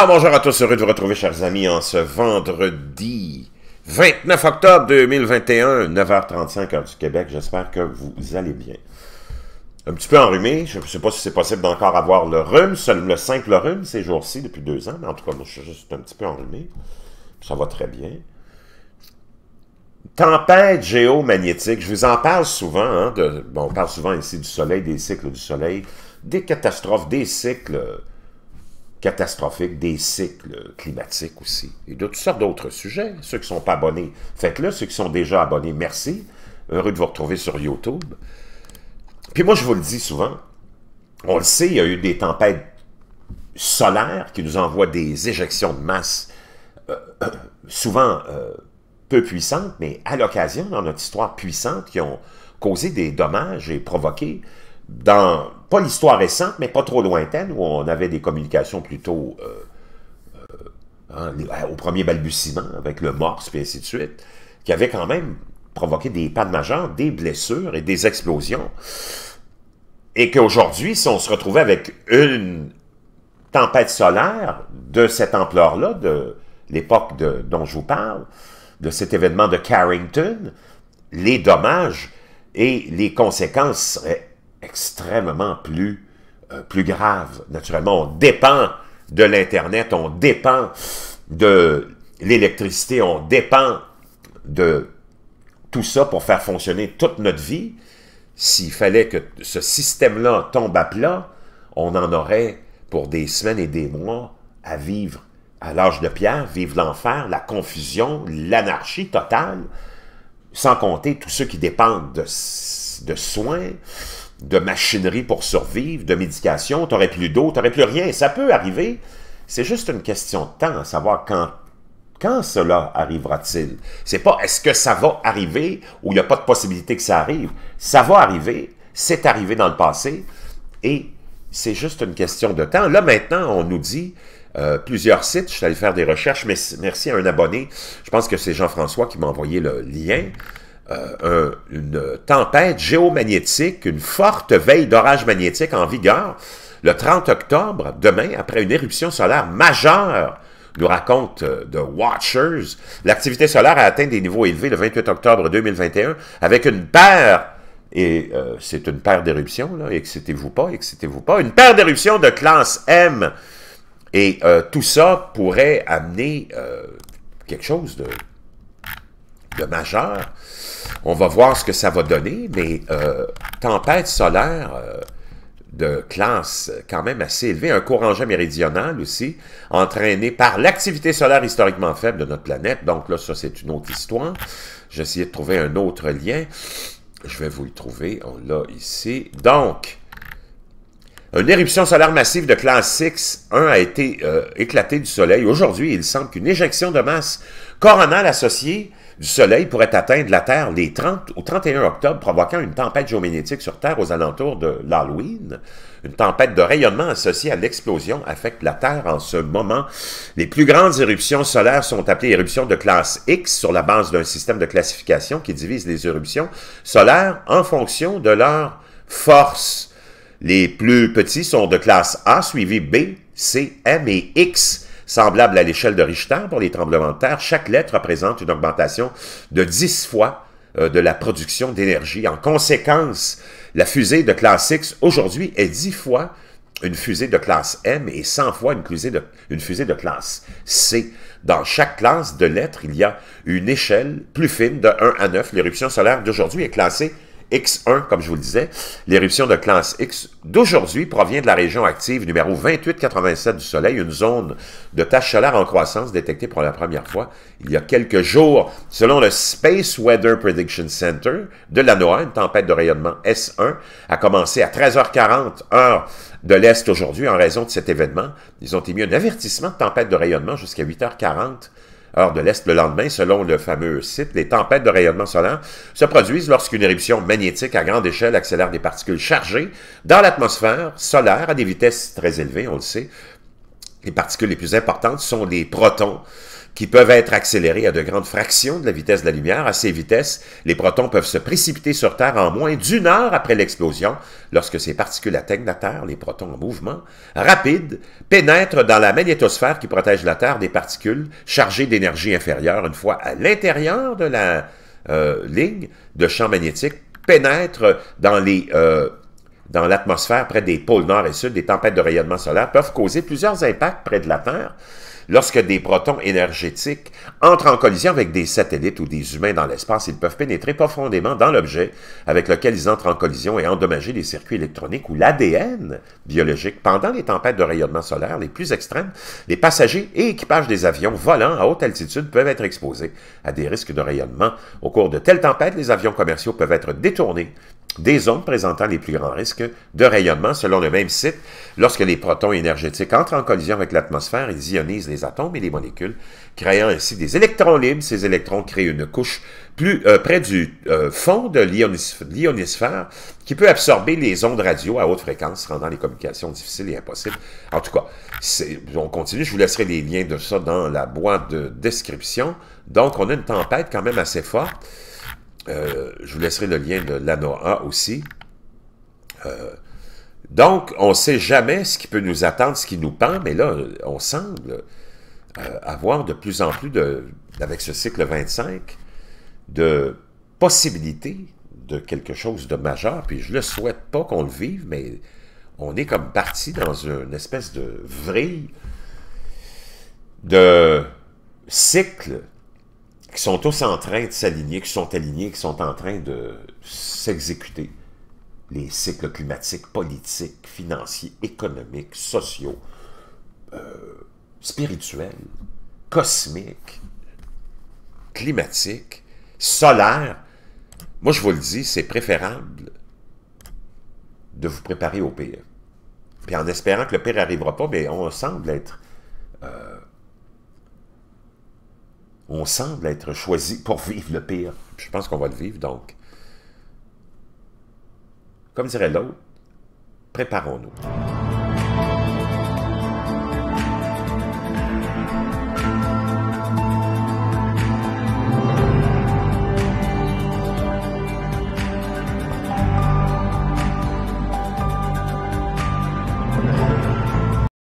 Ah, bonjour à tous, heureux de vous retrouver, chers amis, en ce vendredi 29 octobre 2021, 9h35 heure du Québec. J'espère que vous allez bien. Un petit peu enrhumé, je ne sais pas si c'est possible d'encore avoir le rhume, le simple rhume ces jours-ci depuis deux ans, mais en tout cas, je suis juste un petit peu enrhumé. Ça va très bien. Tempête géomagnétique, je vous en parle souvent, hein, bon, on parle souvent ici du soleil, des cycles du soleil, des catastrophes, des cycles catastrophique, des cycles climatiques aussi, et de toutes sortes d'autres sujets. Ceux qui ne sont pas abonnés, faites-le. Ceux qui sont déjà abonnés, merci. Heureux de vous retrouver sur YouTube. Puis moi, je vous le dis souvent, on le sait, il y a eu des tempêtes solaires qui nous envoient des éjections de masse, euh, souvent euh, peu puissantes, mais à l'occasion, dans notre histoire, puissantes, qui ont causé des dommages et provoqué dans pas l'histoire récente, mais pas trop lointaine, où on avait des communications plutôt euh, euh, hein, au premier balbutiement, avec le morse, puis ainsi de suite, qui avait quand même provoqué des pannes majeures, des blessures et des explosions. Et qu'aujourd'hui, si on se retrouvait avec une tempête solaire de cette ampleur-là, de l'époque dont je vous parle, de cet événement de Carrington, les dommages et les conséquences seraient extrêmement plus, euh, plus grave. Naturellement, on dépend de l'Internet, on dépend de l'électricité, on dépend de tout ça pour faire fonctionner toute notre vie. S'il fallait que ce système-là tombe à plat, on en aurait pour des semaines et des mois à vivre à l'âge de pierre, vivre l'enfer, la confusion, l'anarchie totale, sans compter tous ceux qui dépendent de, de soins, de machinerie pour survivre, de médication, tu n'aurais plus d'eau, tu n'aurais plus rien. Ça peut arriver. C'est juste une question de temps à savoir quand, quand cela arrivera-t-il. C'est pas est-ce que ça va arriver ou il n'y a pas de possibilité que ça arrive. Ça va arriver, c'est arrivé dans le passé et c'est juste une question de temps. Là, maintenant, on nous dit, euh, plusieurs sites, je suis allé faire des recherches, mais merci à un abonné, je pense que c'est Jean-François qui m'a envoyé le lien, euh, une tempête géomagnétique, une forte veille d'orage magnétique en vigueur le 30 octobre, demain, après une éruption solaire majeure, nous raconte euh, The Watchers, l'activité solaire a atteint des niveaux élevés le 28 octobre 2021 avec une paire, et euh, c'est une paire d'éruptions, là, excitez-vous pas, excitez-vous pas, une paire d'éruptions de classe M. Et tout ça pourrait amener quelque chose de de majeur. On va voir ce que ça va donner, mais euh, tempête solaire euh, de classe quand même assez élevée, un courant méridional aussi, entraîné par l'activité solaire historiquement faible de notre planète. Donc là, ça, c'est une autre histoire. essayé de trouver un autre lien. Je vais vous le trouver. On l'a ici. Donc, une éruption solaire massive de classe 6, 1 a été euh, éclatée du Soleil. Aujourd'hui, il semble qu'une éjection de masse coronale associée du Soleil pourrait atteindre la Terre les 30 au 31 octobre, provoquant une tempête géomagnétique sur Terre aux alentours de l'Halloween. Une tempête de rayonnement associée à l'explosion affecte la Terre en ce moment. Les plus grandes éruptions solaires sont appelées éruptions de classe X sur la base d'un système de classification qui divise les éruptions solaires en fonction de leur force. Les plus petits sont de classe A, suivis B, C, M et X. Semblable à l'échelle de Richter pour les tremblements de terre, chaque lettre représente une augmentation de 10 fois euh, de la production d'énergie. En conséquence, la fusée de classe X aujourd'hui est 10 fois une fusée de classe M et 100 fois une fusée, de, une fusée de classe C. Dans chaque classe de lettres, il y a une échelle plus fine de 1 à 9. L'éruption solaire d'aujourd'hui est classée X1, comme je vous le disais. L'éruption de classe X d'aujourd'hui provient de la région active numéro 2887 du Soleil, une zone de taches solaires en croissance détectée pour la première fois il y a quelques jours, selon le Space Weather Prediction Center de la NOAA, une tempête de rayonnement S1 a commencé à 13h40 heure de l'Est aujourd'hui en raison de cet événement. Ils ont émis un avertissement de tempête de rayonnement jusqu'à 8h40 Or, de l'Est le lendemain, selon le fameux site, les tempêtes de rayonnement solaire se produisent lorsqu'une éruption magnétique à grande échelle accélère des particules chargées dans l'atmosphère solaire à des vitesses très élevées, on le sait. Les particules les plus importantes sont les protons, qui peuvent être accélérés à de grandes fractions de la vitesse de la lumière. À ces vitesses, les protons peuvent se précipiter sur Terre en moins d'une heure après l'explosion. Lorsque ces particules atteignent la Terre, les protons en mouvement rapide pénètrent dans la magnétosphère qui protège la Terre des particules chargées d'énergie inférieure. Une fois à l'intérieur de la euh, ligne de champ magnétique, pénètrent dans les euh, dans l'atmosphère près des pôles nord et sud, des tempêtes de rayonnement solaire peuvent causer plusieurs impacts près de la Terre. Lorsque des protons énergétiques entrent en collision avec des satellites ou des humains dans l'espace, ils peuvent pénétrer profondément dans l'objet avec lequel ils entrent en collision et endommager les circuits électroniques ou l'ADN biologique. Pendant les tempêtes de rayonnement solaire les plus extrêmes, les passagers et équipages des avions volant à haute altitude peuvent être exposés à des risques de rayonnement. Au cours de telles tempêtes, les avions commerciaux peuvent être détournés des zones présentant les plus grands risques de rayonnement selon le même site. Lorsque les protons énergétiques entrent en collision avec l'atmosphère, ils ionisent les atomes et les molécules, créant ainsi des électrons libres. Ces électrons créent une couche plus euh, près du euh, fond de l'ionisphère qui peut absorber les ondes radio à haute fréquence, rendant les communications difficiles et impossibles. En tout cas, on continue. Je vous laisserai les liens de ça dans la boîte de description. Donc, on a une tempête quand même assez forte. Euh, je vous laisserai le lien de l'ANOA aussi. Euh, donc, on ne sait jamais ce qui peut nous attendre, ce qui nous pend, mais là, on semble euh, avoir de plus en plus, de, avec ce cycle 25, de possibilités de quelque chose de majeur, puis je ne le souhaite pas qu'on le vive, mais on est comme parti dans une espèce de vrille de cycle qui sont tous en train de s'aligner, qui sont alignés, qui sont en train de s'exécuter. Les cycles climatiques, politiques, financiers, économiques, sociaux, euh, spirituels, cosmiques, climatiques, solaires. Moi, je vous le dis, c'est préférable de vous préparer au pire. Puis en espérant que le pire n'arrivera pas, mais on semble être euh, on semble être choisi pour vivre le pire. Je pense qu'on va le vivre, donc. Comme dirait l'autre, préparons-nous.